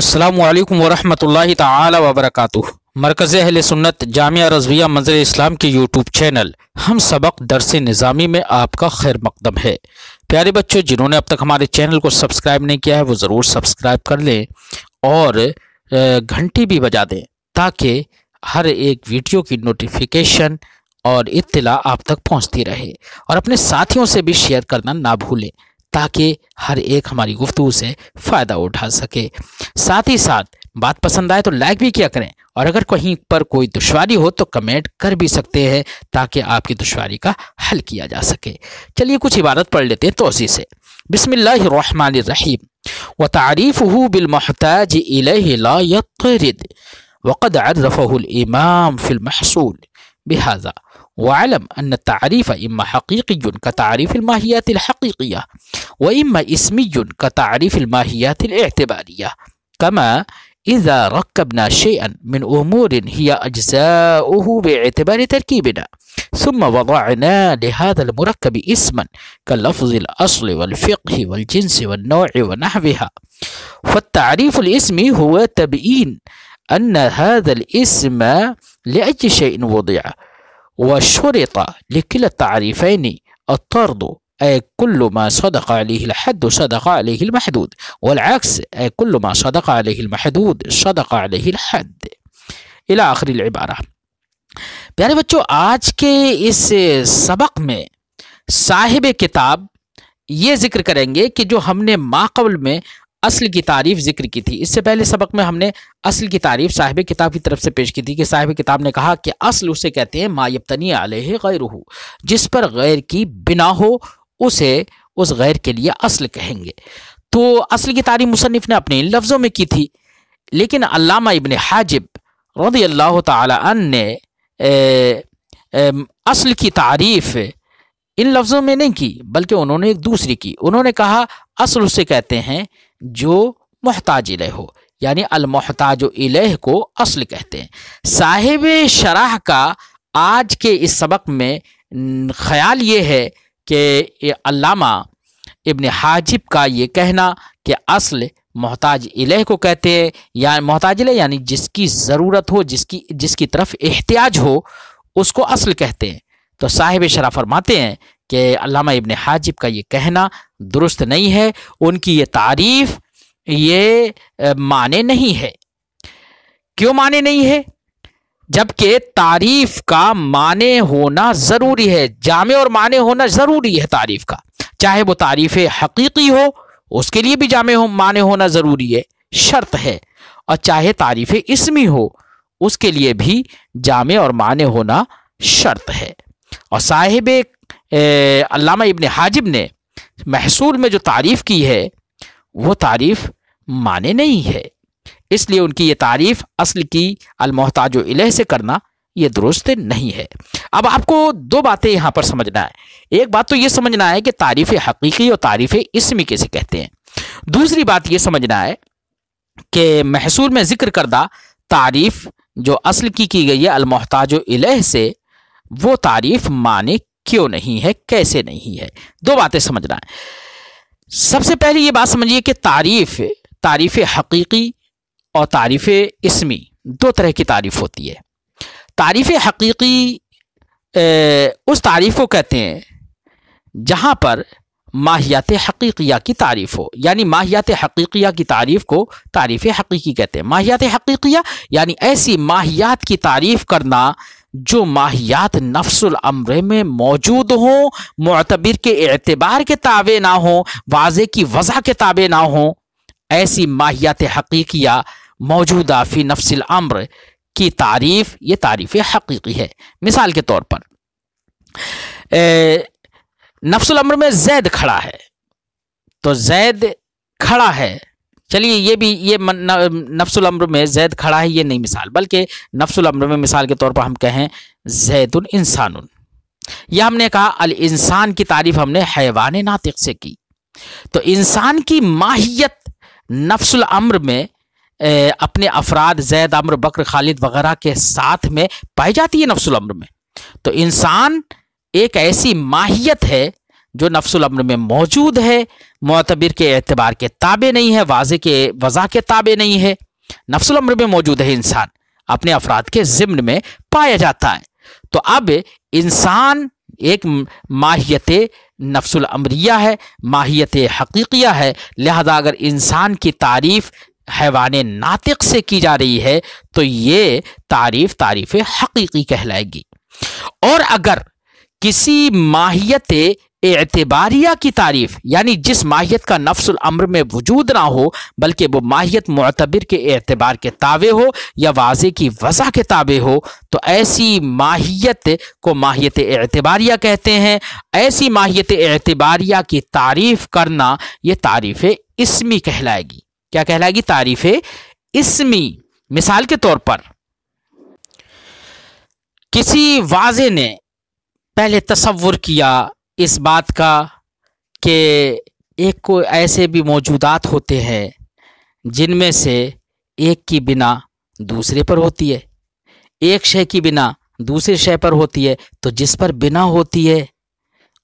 अल्लाम वरहमल तबरक मरकज़ अहल सुन्नत जामिया रजविया मंजर इस्लाम के यूट्यूब चैनल हम सबक दरस निज़ामी में आपका खैर मकदम है प्यारे बच्चों जिन्होंने अब तक हमारे चैनल को सब्सक्राइब नहीं किया है वो ज़रूर सब्सक्राइब कर लें और घंटी भी बजा दें ताकि हर एक वीडियो की नोटिफिकेशन और इत्तला आप तक पहुँचती रहे और अपने साथियों से भी शेयर करना ना भूलें ताकि हर एक हमारी गुफ्तु से फ़ायदा उठा सके साथ ही साथ बात पसंद आए तो लाइक भी किया करें और अगर कहीं पर कोई दुशारी हो तो कमेंट कर भी सकते हैं ताकि आपकी दुशारी का हल किया जा सके चलिए कुछ इबारत पढ़ लेते हैं तोसी से बिसमीम व तारीफ़ बिलमहताज इलाद वक़द अरफ़ल इमाम बिहाजा واعلم أن التعريف إما حقيقي كتعريف الماهيات الحقيقية وإما اسمي كتعريف الماهيات الاعتبارية كما إذا ركبنا شيئا من أمور هي أجزاؤه باعتبار تركيبنا ثم وضعنا لهذا المركب اسما كاللفظ الأصل والفقه والجنس والنوع ونحوها فالتعريف الاسمي هو تبيين أن هذا الاسم لأي شيء وضع وشرط لكلا التعريفين الطرد أي كل ما صدق عليه الحد صدق عليه المحدود والعكس أي كل ما صدق عليه المحدود صدق عليه الحد إلى آخر العبارة प्यारे बच्चों आज के इस सबक में साहिब किताब ये जिक्र جو कि जो हमने माकबल میں असल की तारीफ जिक्र की थी इससे पहले सबक में हमने असल की तारीफ साहिब किताब की तरफ से पेश की थी कि साहिब किताब ने कहा कि असल उसे कहते हैं मायबतनी आलह गैर हो जिस पर गैर की बिना हो उसे उस गैर के लिए असल कहेंगे तो असल की तारीफ मुसनफ़ ने अपने इन लफ्ज़ों में की थी लेकिन अलामा इबन हाजिब रदी अल्लाह तन ने असल की तारीफ़ इन लफ्ज़ों में नहीं की बल्कि उन्होंने एक दूसरी की उन्होंने कहा असल उसे कहते हैं जो मोहताज इलह हो यानी अलमोहताज इलह को असल कहते हैं साहिब शराह का आज के इस सबक में ख्याल ये है कि अल्लामा इब्न हाजिब का ये कहना कि असल मोहताज इलह को कहते हैं या मोहताज इलह यानी जिसकी ज़रूरत हो जिसकी जिसकी तरफ एहतियाज हो उसको असल कहते हैं तो साहिब शरा फरमाते हैं कि अलामा इबन हाजिब का ये कहना दुरुस्त नहीं है उनकी ये तारीफ ये माने नहीं है क्यों माने नहीं है जबकि तारीफ का माने होना ज़रूरी है जामे और माने होना ज़रूरी है तारीफ का चाहे वो तारीफ हकीकी हो उसके लिए भी जामे हो माने होना ज़रूरी है शर्त है और चाहे तारीफ इसमी हो उसके लिए भी जामे और माने होना शर्त है और साहिब अल्लामा इबन हाजिब ने महसूल में जो तारीफ़ की है वो तारीफ़ माने नहीं है इसलिए उनकी ये तारीफ़ असल की अलमोहताज इलह से करना ये दुरुस्त नहीं है अब आपको दो बातें यहाँ पर समझना है एक बात तो ये समझना है कि तारीफ़ हकीकी और तारीफ़ इसमी कैसे कहते हैं दूसरी बात ये समझना है कि महसूल में ज़िक्र करदा तारीफ़ जो असल की की गई है अलमोहताज इलह से वो तारीफ माने क्यों नहीं है कैसे नहीं है दो बातें समझना है सबसे पहले ये बात समझिए कि तारीफ तारीफ हकीकी और तारीफ इसमी दो तरह की तारीफ होती है तारीफ हकीकी उस तारीफ को कहते हैं जहाँ पर माहियात हकीकिया की तारीफ हो यानी माहियात हकीकिया की तारीफ को तारीफ हकीकी कहते हैं माहियात हकीकिया यानी ऐसी माहियात की तारीफ करना जो माहियात नफ्सुल अमरे में मौजूद हों मतबिर के एतबार के ताबे ना हों वाजे की वजह के ताबे ना हों ऐसी माहियात हकीकिया मौजूदा फ़ी नफ्सिल अम्र की तारीफ़ ये तारीफ़ हकीकी है मिसाल के तौर पर नफ्सुल अम्र में जैद खड़ा है तो जैद खड़ा है चलिए ये भी ये नफ्सुल अम्र में जैद खड़ा है ये नहीं मिसाल बल्कि नफ्सुल अम्र में मिसाल के तौर पर हम कहें जैदुल इंसान यह हमने कहा अल इंसान की तारीफ हमने हैवान नातिक से की तो इंसान की माहियत नफ्सुल अम्र में अपने अफराद जैद अम्र बकर खालिद वगैरह के साथ में पाई जाती है नफ्सुल अम्र में तो इंसान एक ऐसी माहियत है जो नफ्सुल अम्र में मौजूद है मतबिर के एतबार के ताबे नहीं है वाजे के वज़ा के ताबे नहीं है नफ्सुल अम्र में मौजूद है इंसान अपने अफराद के ज़िम्न में पाया जाता है तो अब इंसान एक माहियत नफ्सुल है माहियत हकीकिया है लिहाजा अगर इंसान की तारीफ़ हैवान नातिक से की जा रही है तो ये तारीफ़ तारीफ़ हकीकी कहलाएगी और अगर किसी माहियत एतबारिया की तारीफ यानी जिस माहियत का नफ्सुल अम्र में वजूद ना हो बल्कि वो माहियत मतबर के एतबार के तावे हो या वाजे की वजह के ताबे हो तो ऐसी माहियत को माहियत एतबारिया कहते हैं ऐसी माहियत एतबारिया की तारीफ करना ये तारीफ़ इसमी कहलाएगी क्या कहलाएगी तारीफ़ इसमी मिसाल के तौर पर किसी वाजे ने पहले तस्वुर किया इस बात का कि एक को ऐसे भी मौजूदात होते हैं जिनमें से एक की बिना दूसरे पर होती है एक शय की बिना दूसरे शय पर होती है तो जिस पर बिना होती है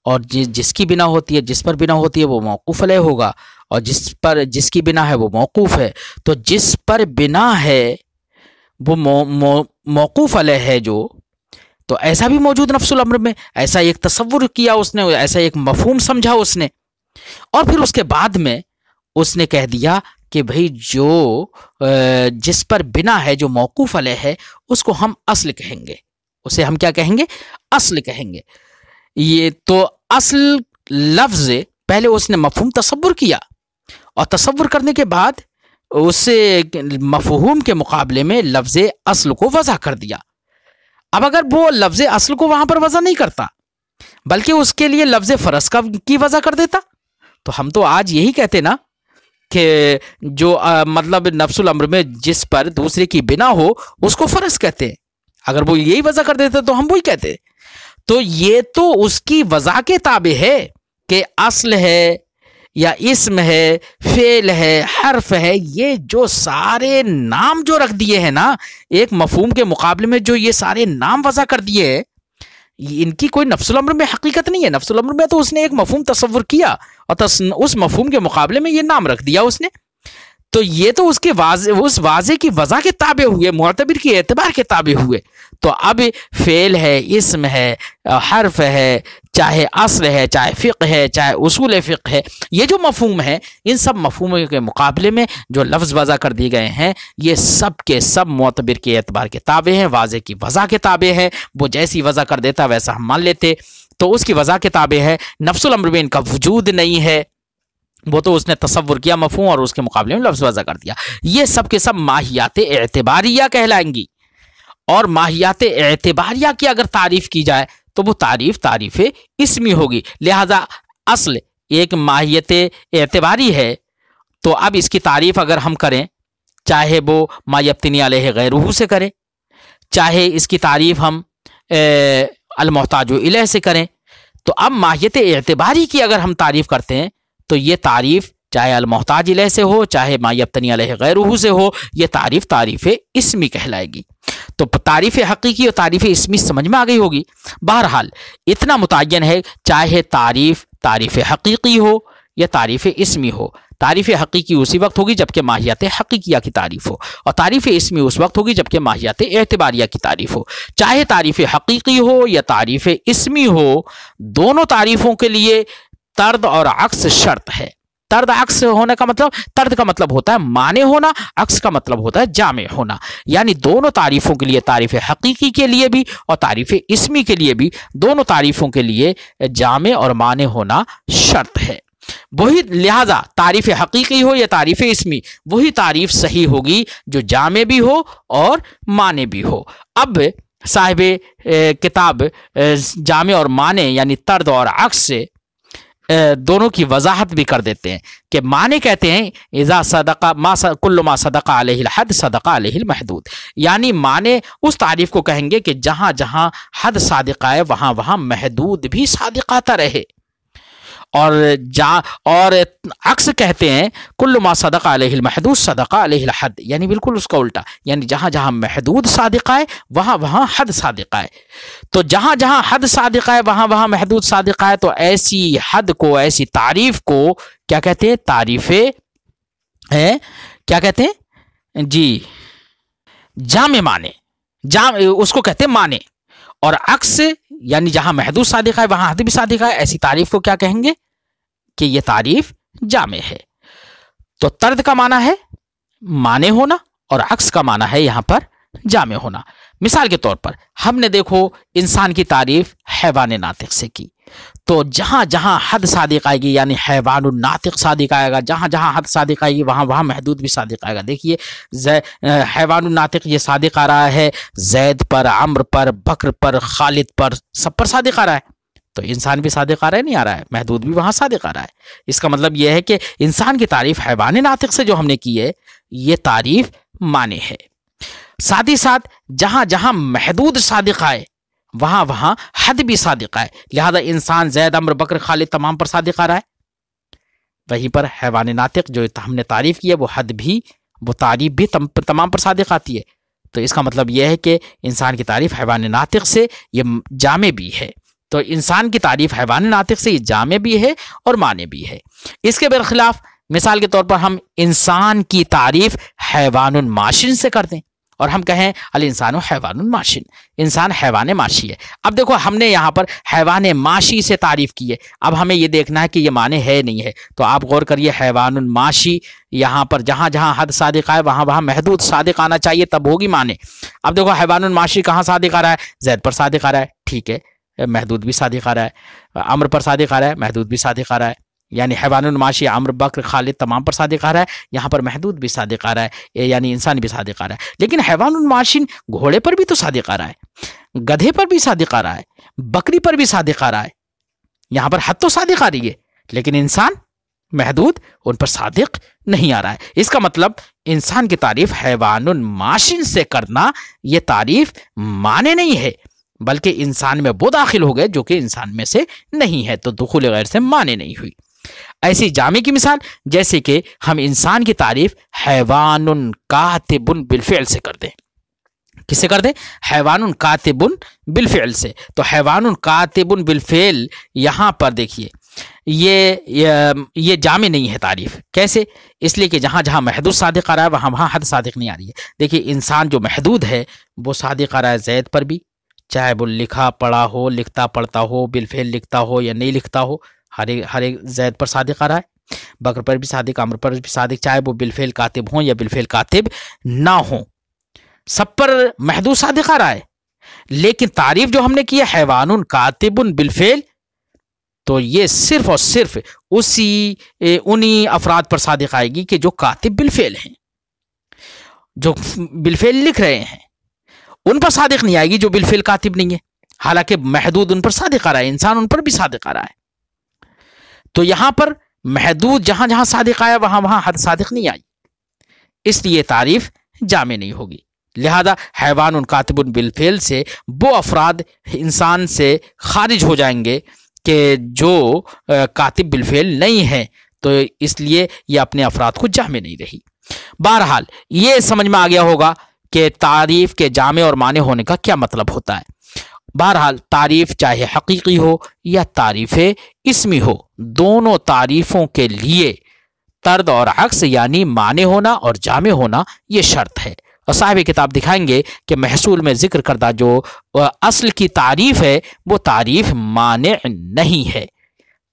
और जि, जिसकी बिना होती है जिस पर बिना होती है वो मौकूफ़ अलह होगा और जिस पर जिसकी बिना है वो मौकूफ़ है तो जिस पर बिना है वो मौकूफ़ अलह है जो तो ऐसा भी मौजूद नफसुल अम्र में ऐसा एक तस्वुर किया उसने ऐसा एक मफहूम समझा उसने और फिर उसके बाद में उसने कह दिया कि भाई जो जिस पर बिना है जो मौकूफ अले है उसको हम असल कहेंगे उसे हम क्या कहेंगे असल कहेंगे ये तो असल लफ्ज़ पहले उसने मफहूम तस्वुर किया और तस्वुर करने के बाद उस मफहूम के मुकाबले में लफ्ज़ असल को वजह कर दिया अब अगर वो लफ्ज असल को वहां पर वजह नहीं करता बल्कि उसके लिए लफ्ज फरस का की वजह कर देता तो हम तो आज यही कहते ना कि जो आ, मतलब नफ्सुल अम्र में जिस पर दूसरे की बिना हो उसको फरस कहते हैं अगर वो यही वजह कर देता तो हम वही कहते तो ये तो उसकी वजह के ताबे है कि असल है या इसम है फेल है हर्फ है ये जो सारे नाम जो रख दिए हैं ना एक मफहम के मुकाबले में जो ये सारे नाम वजह कर दिए है इनकी कोई नफ्सलम्र में हकीकत नहीं है नफ्सलम्र में तो उसने एक मफहम तस्वुर किया और तस, उस मफहम के मुकाबले में ये नाम रख दिया उसने तो ये तो उसके वाजे उस वाजे की वजह के ताबे हुए मतबर के एतबार के ताबे हुए तो अब फेल है इसम है हर्फ है चाहे असल है चाहे फ़िक है चाहे उसूल फ़िक है ये जो मफहम है इन सब मफहूम के मुकाबले में जो लफ्ज़ वज़ा कर दिए गए हैं ये सब के सब मतबर के एतबार के ताबे हैं वाजे की वजह के ताबे हैं वो जैसी वजह कर देता वैसा हम मान लेते तो उसकी वजह के ताबे है नफ्सुलमरबिन का वजूद नहीं है वो तो उसने तस्वुर किया मफहम और उसके मुकाबले में लफ्ज वज़ा कर दिया ये सब के सब माहियात एतबारिया कहलाएंगी और माहियात एतबारिया की अगर तारीफ की जाए तो वो तारीफ तारीफ इसमी होगी लिहाजा असल एक माहियत एतबारी है तो अब इसकी तारीफ अगर हम करें चाहे वो मायबतनी आल गैरू से करें चाहे इसकी तारीफ हम अलमोहताज से करें तो अब माहियत एतबारी की अगर हम तारीफ करते हैं तो ये तारीफ़ चाहे अलमोहताज अलह से हो चाहे मायबतनी अलह गैरू से हो ये तारीफ़ तारीफ़ इसमी कहलाएगी तो तारीफ़ हकीकी और तारीफ़ इसमी समझ में आ गई होगी बहरहाल इतना मुतन है चाहे तारीफ़ तारीफ़ हकीकी हो या तारीफ़ इसमी हो तारीफ़ हकीकी उसी वक्त होगी जबकि माहियात हकीकिया की तारीफ़ हो और तारीफ़ इसमी उस वक्त होगी जबकि माहियात एतबारिया की तारीफ़ हो चाहे तारीफ़ हकीकी हो या तारीफ़ इसमी हो दोनों तारीफ़ों के लिए तर्द और अक्स शर्त है तर्द अक्स होने का मतलब तर्द का मतलब होता है माने होना अक्स का मतलब होता है जामे होना यानी दोनों तारीफों के लिए तारीफ हकीकी के लिए भी और तारीफ इसमी के लिए भी दोनों तारीफों के लिए जामे और माने होना शर्त है वही लिहाजा तारीफ हकीकी हो या तारीफ इसमी वही तारीफ सही होगी जो जामे भी हो और माने भी हो अब साहिब किताब जामे और माने यानी तर्द और अक्स से दोनों की वजाहत भी कर देते हैं कि माने कहते हैं इज़ा सदका मा कुल्ल मा सदका अलहद सदका महदूद यानी माने उस तारीफ को कहेंगे कि जहां जहां हद सादिका है वहां वहां महदूद भी सादिकाता रहे और जा और अक्स कहते हैं कुल्ल मा सदका महदूद सदका हद यानी बिल्कुल उसका उल्टा यानी जहाँ जहाँ महदूद सादिका है वहाँ वहाँ हद सादिका है तो जहाँ जहाँ हद सादिका है वहाँ वहाँ महदूद सादिका है तो ऐसी हद को ऐसी तारीफ को क्या कहते हैं तारीफ है क्या कहते हैं जी जामे माने जाम उसको कहते हैं माने और अक्स यानी जहां महदूद सादिका है वहां हद भी सादिका है ऐसी तारीफ को क्या कहेंगे कि यह तारीफ जामे है तो तर्द का माना है माने होना और अक्स का माना है यहां पर जामे होना मिसाल के तौर पर हमने देखो इंसान की तारीफ हैवान नातिक से की तो जहाँ जहाँ हद सादिक आएगी यानी हैवान नातिक सादिक आएगा जहाँ जहाँ हद सादिक आएगी वहाँ वहाँ महदूद भी सादिक आएगा देखिए हैवान नातिक ये सादिक आ रहा है जैद पर अम्र पर बकर पर खालिद पर सब पर सादिक आ रहा है तो इंसान भी सादिक आ रहा है नहीं आ रहा है महदूद भी वहाँ सादिक आ रहा है इसका मतलब यह है कि इंसान की तारीफ हैवान नातिक से जो हमने की है ये तारीफ माने है साथ ही साथ जहाँ जहाँ महदूद सादिक आए वहां वहां हद भी सादिका है लिहाजा इंसान जैद अम्र बकर खालिद तमाम पर सादिक आ रहा है वहीं पर हैवान नातिक जो हमने तारीफ़ की है वो हद भी वो तारीफ भी तम, तमाम पर सादिक आती है तो इसका मतलब यह है कि इंसान की तारीफ़ हैवान नातिक से ये जामे भी है तो इंसान की तारीफ़ हैवान नातिक से ये भी है और माने भी है इसके बरखिलाफ मिसाल के तौर पर हम इंसान की तारीफ़ हैवान माशिन से कर दें और हम कहें अल इंसान हैवान माशिन इंसान हैवान माशी है अब देखो हमने यहाँ पर हैवान माशी से तारीफ़ की है अब हमें ये देखना है कि ये माने है नहीं है तो आप गौर करिए हैवान माशी यहाँ पर जहाँ जहाँ हद सादिक आए वहाँ वहाँ महदूद सादिक आना चाहिए तब होगी माने अब देखो हैवान माशी कहाँ सादिक आ रहा है जैद पर सादिक आ रहा है ठीक है महदूद भी सादिक आ रहा है अम्र पर सादिक आ रहा है महदूद भी सादिक आ रहा है यानी हैवानमाशी आम्र बकर खालिद तमाम पर सादिक आ रहा है यहाँ पर महदूद भी सादिक आ रहा है यानी इंसान भी सादिक आ रहा है लेकिन हैवानमाशी घोड़े पर भी तो सादिक आ रहा है गधे पर भी सादिक आ रहा है बकरी पर भी सादिक आ रहा है यहाँ पर हद तो सादिक आ रही है लेकिन इंसान महदूद उन पर सादिक नहीं आ रहा है इसका मतलब इंसान की तारीफ हैवानमाशिन से करना ये तारीफ माने नहीं है बल्कि इंसान में वो दाखिल हो गए जो कि इंसान में से नहीं है तो दुखुल गैर से माने नहीं हुई ऐसी जामे की मिसाल जैसे कि हम इंसान की तारीफ हैवान कातिबुन बिलफेल से कर दें किसे कर दें हैवान कातिबुन बिलफेल से तो हैवान कातिबुन बिलफेल यहाँ पर देखिए ये ये जामे नहीं है तारीफ कैसे इसलिए कि जहाँ जहाँ महदूद सादिक आ रहा है वहाँ वहाँ हद सादिक नहीं आ रही है देखिए इंसान जो महदूद है वो सादिक आ रहा है जैद पर भी चाहे वो लिखा पढ़ा हो लिखता पढ़ता हो बिलफेल लिखता हो या नहीं लिखता हो हर एक हर एक जैद पर सादिक आ रहा है बकर पर भी सादिक अमर पर भी सादिक चाहे वो बिलफेल कातिब हों या बिलफेल कातिब ना हो सब पर महदूद सादिक आ रहा है लेकिन तारीफ जो हमने की हैवान हैवान उन बिलफेल तो ये सिर्फ और सिर्फ उसी उन्हीं अफराद पर सादिक आएगी कि जो कातिब बिलफेल हैं जो बिलफेल लिख रहे हैं उन पर सादिक नहीं आएगी जो बिलफेल कातिब नहीं है हालांकि महदूद उन पर सादिक आ रहा है इंसान उन पर भी सादिक आ रहा है तो यहां पर महदूद जहां जहां सादिक आया वहां वहां हद सादिक नहीं आई इसलिए तारीफ जामे नहीं होगी लिहाजा हैवान उन कातबन बिलफेल से वो अफराद इंसान से खारिज हो जाएंगे कि जो कातिब बिलफेल नहीं है तो इसलिए ये अपने अफराद को जामे नहीं रही बहरहाल ये समझ में आ गया होगा कि तारीफ के जामे और माने होने का क्या मतलब होता है बहरहाल तारीफ़ चाहे हकीकी हो या तारीफ़ इसमी हो दोनों तारीफ़ों के लिए तर्द और अक्स यानी माने होना और जामे होना ये शर्त है और साहिब किताब दिखाएंगे कि महसूल में जिक्र करदा जो असल की तारीफ़ है वो तारीफ़ माने नहीं है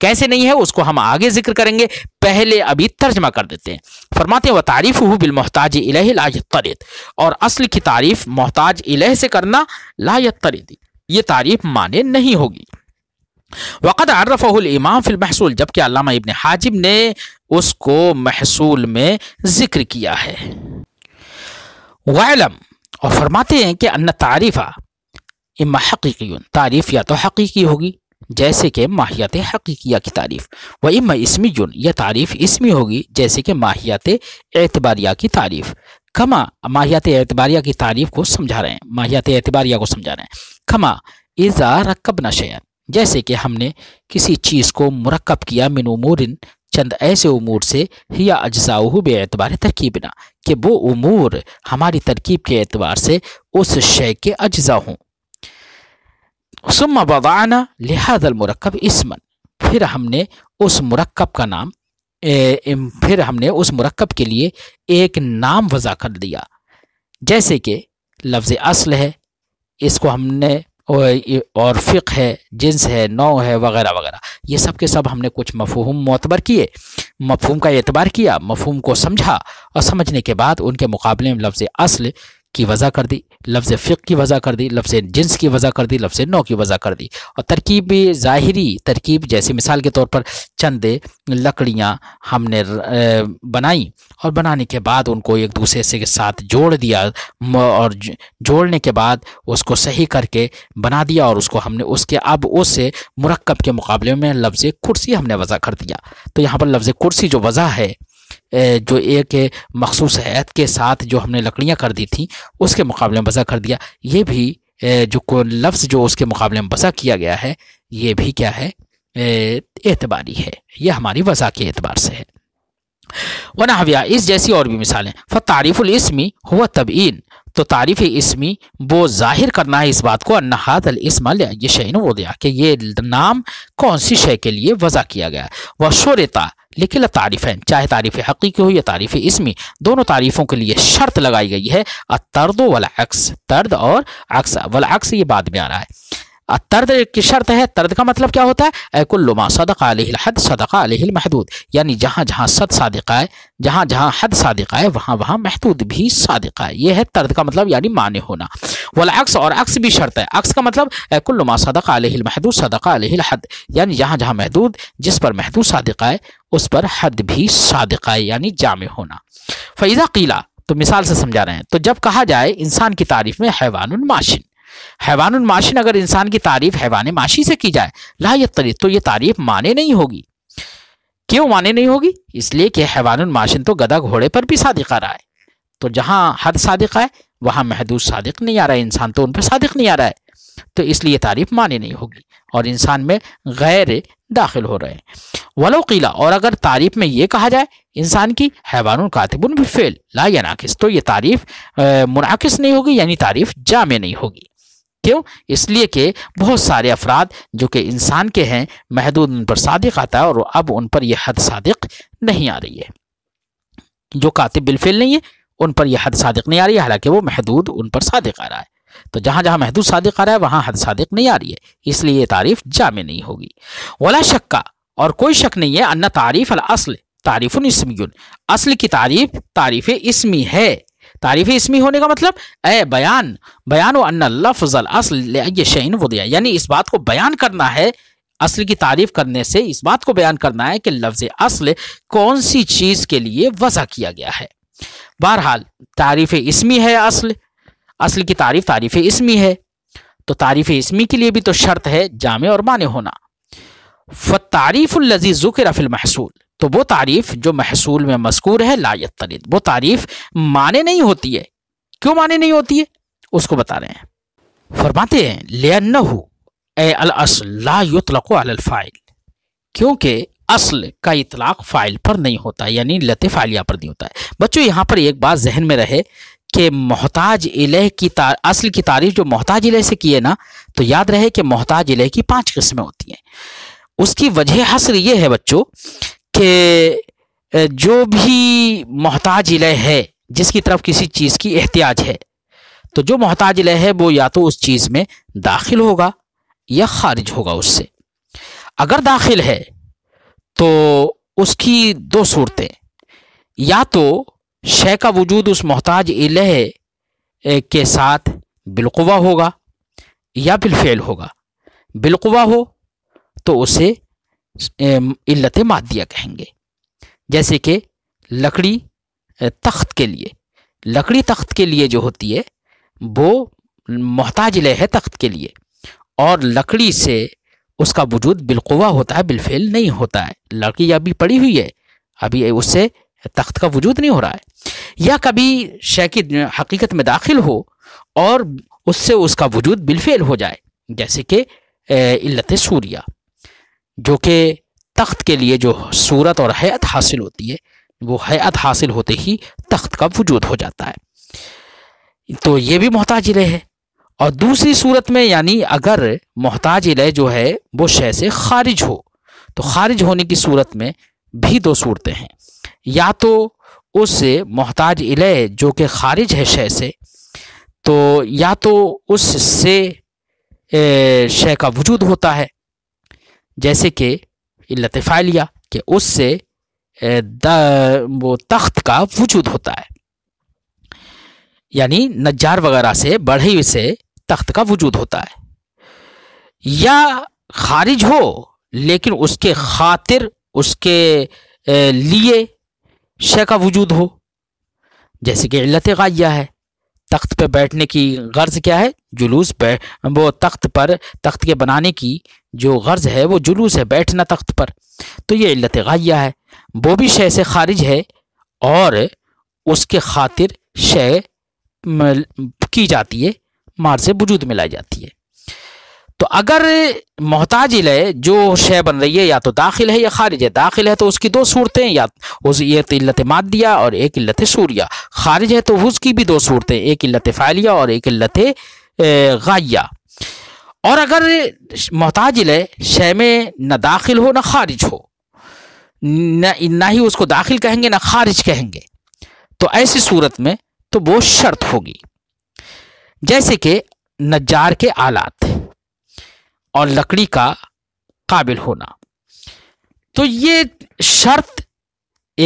कैसे नहीं है उसको हम आगे जिक्र करेंगे पहले अभी तर्जमा कर देते हैं फरमाते व तारीफ हु मोहताज इलाज तरित और असल की तारीफ मोहताज इलह से करना लायत तरित ये तारीफ माने नहीं होगी वक़द अरफ़ल इमाम फिल महसूल जबकि अलामा इबन हाजिब ने उसको महसूल में ज़िक्र किया है वालम और फरमाते हैं कि अन्न तारीफ़ा इमा हकीकी तारीफ़ या तो हकीकी होगी जैसे कि माहियत हकीकिया की तारीफ़ व इम इसमी जुन यह तारीफ़ इसमी होगी जैसे कि माहियत एतबारिया की तारीफ़ खमा माहियात एतबारिया की तारीफ को समझा रहे हैं माहियात एतबारिया को समझा रहे हैं खमा इज़ा रकब नशैन जैसे कि हमने किसी चीज़ को मरकब किया मिन उमूरिन चंद ऐसे उमूर से हिया अज्जाऊ बेतबार ना कि वो उमूर हमारी तरकीब के एतबार से उस शय के अजसा हों सुम बदाना लिहाजल मरकब इसमन फिर हमने उस मरकब का नाम फिर हमने उस मरकब के लिए एक नाम वज़ा कर दिया जैसे कि लफ्ज़ असल है इसको हमने और फ़िक है जिन्स है नौ है वगैरह वगैरह ये सब के सब हमने कुछ मफहम मतबर किए मफहम का एतबार किया मफहम को समझा और समझने के बाद उनके मुकाबले में लफ्ज़ असल की वजह कर दी लफ्ज़ फ़िक की वजह कर दी लफ्ज़ जिन्स की वजह कर दी लफ्ज़ नौ की वजह कर दी और तरकीब ज़ाहरी तरकीब जैसे मिसाल के तौर पर चंद लकड़ियाँ हमने बनाई और बनाने के बाद उनको एक दूसरे से के साथ जोड़ दिया और जोड़ने के बाद उसको सही करके बना दिया और उसको हमने उसके अब उससे मरकब के मुकाबले में लफ्ज़ कुर्सी हमने वजह कर दिया तो यहाँ पर लफ्ज़ कुर्सी जो वजह है जो एक मखसूस हैत के साथ जो हमने लकड़ियाँ कर दी थी उसके मुकाबले में बसा कर दिया ये भी जो को लफ्ज़ जो उसके मुकाबले में बसा किया गया है ये भी क्या है एतबारी है यह हमारी वज़ा के एतबार से है हव्या इस जैसी और भी मिसालें फ तारीफ़ुलस्मी हुआ तबीन तो तारीफ़ इसमी वो जाहिर करना है इस बात को अन्नहात ये शैन वो दिया कि ये नाम कौन सी शय के लिए वज़ा किया गया वह शोरता तारीफ है चाहे तारीफ़ हकीकी हो या तारीफ़ इसमी दोनों तारीफ़ों के लिए शर्त लगाई गई है अ तर्द वाला अक्स तर्द और अक्स वाला अक्स ये बाद में आ रहा है तर्द की शर्त है तर्द का मतलब क्या होता है कुल्लुमा सदक हद सदक़ा अलहिल महदूद यानी जहाँ जहाँ सद सादिक है जहाँ जहाँ हद सादिक आए वहाँ वहाँ महदूद भी सादिक है यह है तर्द का मतलब यानी माने होना वाला अक्स और अक्स भी शर्त है अक्स का मतलब सदका सदक महदूद सदक़ा अलहिल हद यानी जहाँ जहाँ महदूद जिस पर महदूद सादिक है उस पर हद भी सादिक है यानी जाम होना फ़ैज़ा किला तो मिसाल से समझा रहे हैं तो जब कहा जाए इंसान की तारीफ में हैवान माशिन हैवान माशिन अगर इंसान की तारीफ हैवान माशी से की जाए ला तरीफ तो ये तारीफ माने नहीं होगी क्यों माने नहीं होगी इसलिए कि हैवान माशिन तो गदा घोड़े पर भी सादिक आ रहा है तो जहाँ हद सादिक है वहाँ महदूद सादिक नहीं आ रहा है इंसान तो उन पर सादिक नहीं आ रहा है तो इसलिए तारीफ माने नहीं होगी और इंसान में गैर दाखिल हो रहे हैं वलो किला और अगर तारीफ में ये कहा जाए इंसान की हैवान कातिबुन भी फेल ला या नाकिस तो ये तारीफ मुनाकिस नहीं होगी यानी तारीफ जामे नहीं होगी क्यों इसलिए कि बहुत सारे अफराद जो कि इंसान के हैं महदूद उन पर सादिक आता है और अब उन पर यह हद सादक नहीं आ रही है जो कातिब बिलफिल नहीं है उन पर यह हद सादक नहीं आ रही है हालांकि वो महदूद उन पर सादक आ रहा है तो जहां जहां महदूद सादिक आ रहा है वहां हद सादक नहीं आ रही है इसलिए यह तारीफ जामे नहीं होगी वला शक्का और कोई शक नहीं है अन्ना तारीफ अल असल तारीफ़ इसमी असल की तारीफ तारीफ इसमी है तारीफ इसमी होने का मतलब ए बयान बयान अन्ना लफजल असल शहीन दिया यानी इस बात को बयान करना है असल की तारीफ करने से इस बात को बयान करना है कि लफ्ज असल कौन सी चीज के लिए वजह किया गया है बहरहाल तारीफ इसमी है असल असल की तारीफ तारीफ इसमी है तो तारीफ इसमी के लिए भी तो शर्त है जामे और माने होना फ़ारीफ़ुल्लजी के रफिल महसूल तो वो तारीफ जो महसूल में मस्कूर है लायत तरीद वो तारीफ माने नहीं होती है क्यों माने नहीं होती है उसको बता रहे हैं फरमाते हैं लेन लातलफ़ाइल क्योंकि असल का इतलाक फ़ाइल पर नहीं होता यानी लत फ़ाइलिया पर नहीं होता है बच्चों यहाँ पर एक बात जहन में रहे कि मोहताज इलेह की असल की तारीफ जो मोहताज इलेह से की है ना तो याद रहे कि मोहताज इलेह की पांच किस्में होती हैं उसकी वजह हसर ये है बच्चों कि जो भी मोहताज इले है जिसकी तरफ किसी चीज़ की एहतियाज है तो जो मोहताज इले है वो या तो उस चीज़ में दाखिल होगा या खारिज होगा उससे अगर दाखिल है तो उसकी दो सूरतें या तो शे का वजूद उस मोहताज इलह के साथ बिलकुवा होगा या बिलफेल होगा बिलकुवा हो तो उसे इल्लत मादिया कहेंगे जैसे कि लकड़ी तख्त के लिए लकड़ी तख्त के लिए जो होती है वो मोहताज है तख्त के लिए और लकड़ी से उसका वजूद बिलकुवा होता है बिलफेल नहीं होता है लकड़ी अभी पड़ी हुई है अभी उससे तख्त का वजूद नहीं हो रहा है या कभी शय की हकीकत में दाखिल हो और उससे उसका वजूद बिलफेल हो जाए जैसे कि इल्लत सूर्या जो कि तख्त के लिए जो सूरत और हैत हासिल होती है वो हैत हासिल होते ही तख्त का वजूद हो जाता है तो ये भी मोहताज इले है और दूसरी सूरत में यानी अगर मोहताज इले जो है वो शह से खारिज हो तो खारिज होने की सूरत में भी दो सूरतें हैं या तो उस मोहताज इले जो कि खारिज है शय से तो या तो उससे शह का वजूद होता है जैसे कि लतफालिया के उससे वो तख्त का वजूद होता है यानी नजार वगैरह से बढ़े से तख्त का वजूद होता है या खारिज हो लेकिन उसके खातिर उसके लिए शे का वजूद हो जैसे कि इल्लत गाइया है तख्त पर बैठने की गर्ज क्या है जुलूस पर वो तख्त पर तख्त के बनाने की जो गर्ज है वो जुलूस है बैठना तख्त पर तो ये इल्लत गाइया है वो भी शय से खारिज है और उसके खातिर शय की जाती है मार से वजूद में लाई जाती है तो अगर मोहताज लय जो शय बन रही है या तो दाखिल है या खारिज है दाखिल है तो उसकी दो सूरतें या उस एक तो इल्लत मादिया और एक इल्लत सूरिया खारिज है तो उसकी भी दो सूरतें एक इल्लत फ़ालिया और एक इल्लत गाइया और अगर मोहताज लय शय में न दाखिल हो ना खारिज हो न ना ही उसको दाखिल कहेंगे ना खारिज कहेंगे तो ऐसी सूरत में तो वो शर्त होगी जैसे कि नजार के आलात और लकड़ी का काबिल होना तो ये शर्त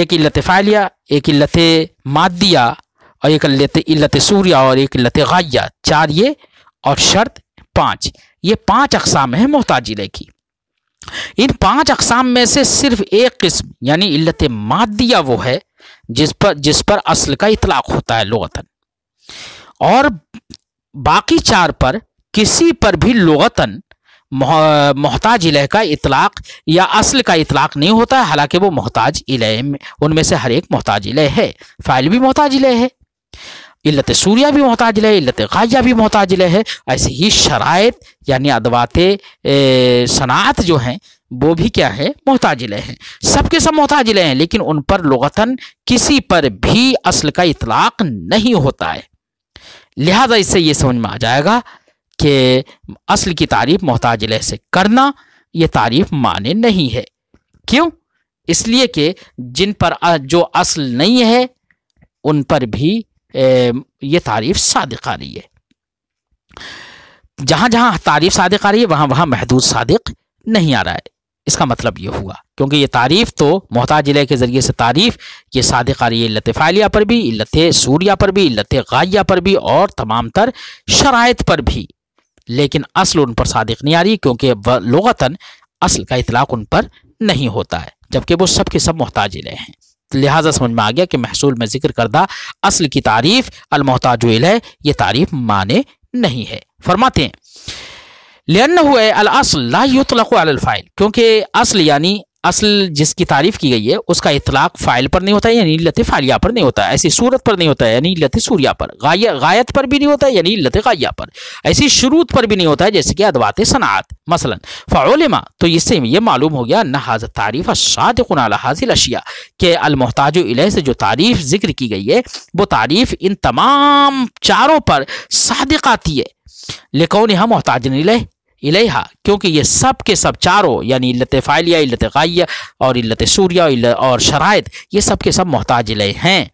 एक इल्लत फ़ालिया एक इल्लत मादिया और एक इल्लत सूर्या और एक इल्लत गाया चार ये और शर्त पांच ये पांच अकसाम है मोहताजिले की इन पांच अकसाम में से सिर्फ एक किस्म यानी इल्लत मादिया वो है जिस पर जिस पर असल का इतलाक होता है लगतन और बाकी चार पर किसी पर भी लगतन मोहताज इलह का इतलाक या असल का इतलाक नहीं होता है हालांकि वो मोहताज इलह में उनमें से हर एक मोहताज इलह है फ़ाइल भी मोहताज इलह है इल्लत सूर्या भी मोहताज है इल्लत खाजा भी मोहताज है ऐसे ही शराय यानी अदवात सनात जो हैं वो भी क्या है मोहताज हैं सबके सब मोहताज हैं लेकिन उन पर लगतन किसी पर भी असल का इतलाक नहीं होता है लिहाजा इससे ये समझ में आ जाएगा कि असल की तारीफ मोहताज लह से करना ये तारीफ माने नहीं है क्यों इसलिए कि जिन पर जो असल नहीं है उन पर भी ये तारीफ सादिक आ रही है जहाँ जहाँ तारीफ सादिक आ रही है वहाँ वहाँ महदूद सादिक नहीं आ रहा है इसका मतलब ये हुआ क्योंकि ये तारीफ तो मोहताज जिले के ज़रिए से तारीफ ये सादिक आ रही है इलत फ़ालिया पर भी लत सूर्या पर भी लत गाया पर भी और तमाम तर शराइत पर भी लेकिन असल उन पर सादिक नहीं आ रही क्योंकि लगता असल का इतलाक उन पर नहीं होता है जबकि वो सब के सब मोहताज रहे हैं लिहाजा समझ में आ गया कि महसूल में जिक्र करदा असल की तारीफ अलमोहताज है ये तारीफ माने नहीं है फरमाते हैं लेन हुए असल क्योंकि असल यानी असल जिसकी तारीफ की गई है उसका इतलाक फाइल पर नहीं होता है यानी लत फालिया पर नहीं होता ऐसी सूरत पर नहीं होता है यानी लत सूर्या पर गायत पर भी नहीं होता है यानी लत गाया पर ऐसी शुरूत पर भी नहीं होता है जैसे कि अदवात सनात मसलन फ़ाउलमा तो इससे ये मालूम हो गया नहाज तारीफ़ शादकुनाल हाजिल अशिया के अलमोहताज से जो तारीफ़ जिक्र की गई है वो तारीफ़ इन तमाम चारों पर आती है लेकौन हम मोहताज नहीं इलेहा क्योंकि ये सब के सब चारों यानी इल्लत फ़ालिया इल्लत गाइया और इल्लत सूर्या और शराइत ये सब के सब मोहताज इले हैं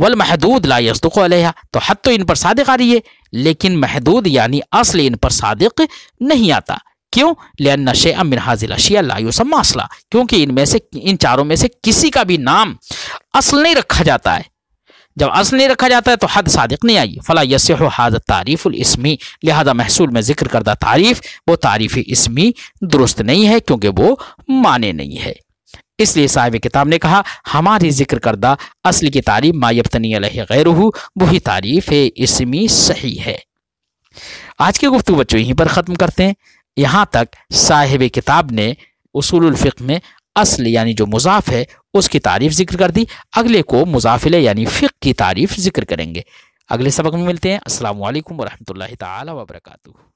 वल महदूद ला यसदुक अलैहा तो हद तो इन पर सादिक आ रही है लेकिन महदूद यानी असल इन पर सादिक नहीं आता क्यों लेन नशे अमिन हाजिल अशिया लायूसम असला क्योंकि इनमें से इन चारों में से किसी का भी नाम असल नहीं रखा जाता है जब असल नहीं रखा जाता है तो हद सादिक नहीं आई फला यसह हाज तारीफ़ुलस्मी लिहाजा महसूल में जिक्र करदा तारीफ़ वो तारीफ़ इसमी दुरुस्त नहीं है क्योंकि वो माने नहीं है इसलिए साहिब किताब ने कहा हमारी जिक्र करदा असल की तारीफ मायबतनी गैर वही तारीफ़ इसमी सही है आज की गुफ्तु बच्चों यहीं पर ख़त्म करते हैं यहाँ तक साहिब किताब ने उसूल फ़िक में असल यानी जो मुजाफ है उसकी तारीफ जिक्र कर दी अगले को मुजाफिले यानी फ़िक की तारीफ जिक्र करेंगे अगले सबक में मिलते हैं असल वरहमल वर्क